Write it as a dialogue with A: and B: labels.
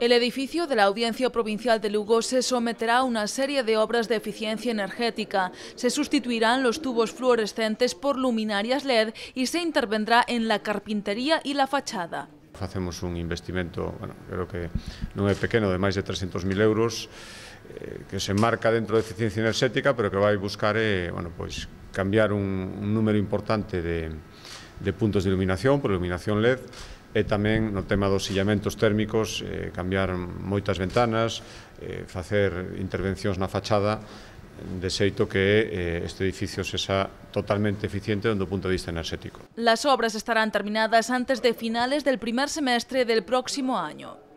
A: El edificio de la Audiencia Provincial de Lugo se someterá a una serie de obras de eficiencia energética. Se sustituirán los tubos fluorescentes por luminarias LED y se intervendrá en la carpintería y la fachada.
B: Facemos un investimento, bueno, creo que non é pequeno, de máis de 300.000 euros, eh, que se marca dentro de eficiencia energética, pero que vai buscar eh, bueno, pois, cambiar un, un número importante de, de puntos de iluminación por iluminación LED, e tamén no tema dos sillamentos térmicos eh, cambiar moitas ventanas eh, facer intervencións na fachada de xeito que eh, este edificio sexa totalmente eficiente do punto de vista enerxético.
A: Las obras estarán terminadas antes de finales del primer semestre del próximo año.